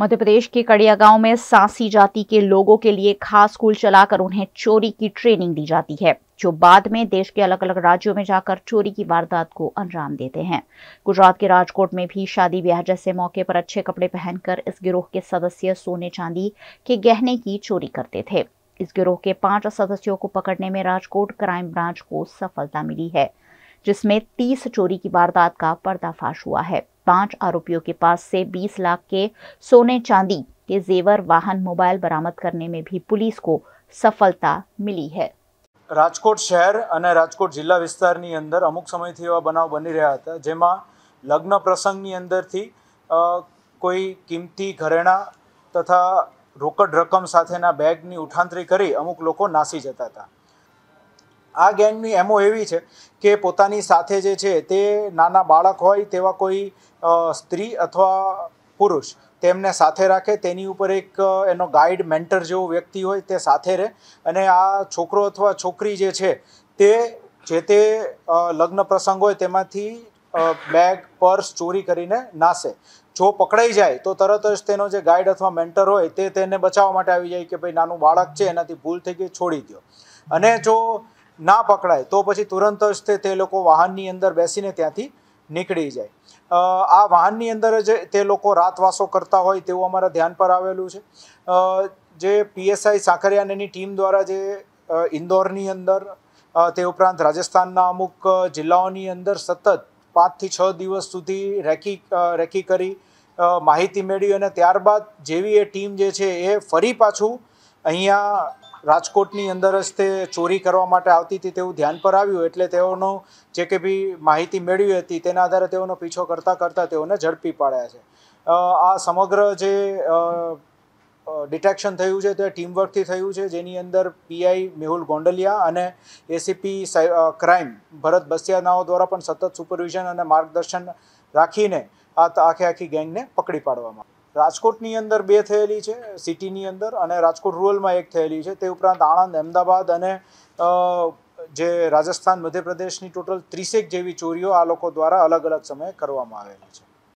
मध्य प्रदेश के कड़िया गांव में सासी जाति के लोगों के लिए खास स्कूल चलाकर उन्हें चोरी की ट्रेनिंग दी जाती है जो बाद में देश के अलग अलग राज्यों में जाकर चोरी की वारदात को अंजाम देते हैं गुजरात के राजकोट में भी शादी ब्याह जैसे मौके पर अच्छे कपड़े पहनकर इस गिरोह के सदस्य सोने चांदी के गहने की चोरी करते थे इस गिरोह के पांच सदस्यों को पकड़ने में राजकोट क्राइम ब्रांच को सफलता मिली है जिसमें तीस चोरी की वारदात का पर्दाफाश हुआ है पांच आरोपियों के पास से 20 लाख के सोने चांदी के जेवर वाहन मोबाइल बरामद करने में भी पुलिस को સફળતા મિલી છે રાજકોટ શહેર અને રાજકોટ જિલ્લા વિસ્તારની અંદર અમુક સમયથી એવા બનાવ બની રહ્યા હતા જેમાં લગ્ન પ્રસંગની અંદરથી કોઈ કિંમતી ઘરેણા તથા રોકડ રકમ સાથેના બેગની ઉઠાંતરી કરી અમુક લોકો નાસી જતા હતા આ ગેંગની એમો એવી છે કે પોતાની સાથે જે છે તે નાના બાળક હોય તેવા કોઈ સ્ત્રી અથવા પુરુષ તેમને સાથે રાખે તેની ઉપર એક એનો ગાઈડ મેન્ટર જેવો વ્યક્તિ હોય તે સાથે રહે અને આ છોકરો અથવા છોકરી જે છે તે જે તે લગ્ન પ્રસંગ હોય તેમાંથી બેગ પર્સ ચોરી કરીને નાશે જો પકડાઈ જાય તો તરત જ તેનો જે ગાઈડ અથવા મેન્ટર હોય તે તેને બચાવવા માટે આવી જાય કે ભાઈ નાનું બાળક છે એનાથી ભૂલ થઈ ગઈ છોડી દો અને જો ના પકડાય તો પછી તુરંત જ તે લોકો વાહન ની અંદર બેસીને ત્યાંથી નીકળી જાય આ વાહન ની અંદર જે તે લોકો રાતવાસો કરતા હોય તેવો અમારું ધ્યાન પર આવેલું છે જે PSI સાખરિયાને ની ટીમ દ્વારા જે इंदौर ની અંદર તે ઉપરાંત રાજસ્થાન ના અમુક જિલ્લાઓની અંદર સતત 5 થી 6 દિવસ સુધી રેકી રેકી કરી માહિતી મેળવી અને ત્યાર બાદ જેવી એ ટીમ જે છે એ ફરી પાછું અહીંયા રાજકોટની અંદર જ તે ચોરી કરવા માટે આવતી હતી તેવું ધ્યાન પર આવ્યું એટલે તેઓનો જે કે બી માહિતી મેળવી હતી તેના આધારે તેઓનો પીછો કરતાં કરતાં તેઓને ઝડપી પાડ્યા છે આ સમગ્ર જે ડિટેક્શન થયું છે તે ટીમવર્કથી થયું છે જેની અંદર પીઆઈ મેહુલ ગોંડલિયા અને એસીપી ક્રાઇમ ભરત બસિયાનાઓ દ્વારા પણ સતત સુપરવિઝન અને માર્ગદર્શન રાખીને આ આખે આખી ગેંગને પકડી પાડવામાં રાજકોટની અંદર બે થયેલી છે સિટીની અંદર અને રાજકોટ રૂરલમાં એક થયેલી છે તે ઉપરાંત આણંદ અમદાવાદ અને જે રાજસ્થાન મધ્યપ્રદેશની ટોટલ ત્રીસેક જેવી ચોરીઓ આ લોકો દ્વારા અલગ અલગ સમયે કરવામાં આવેલી છે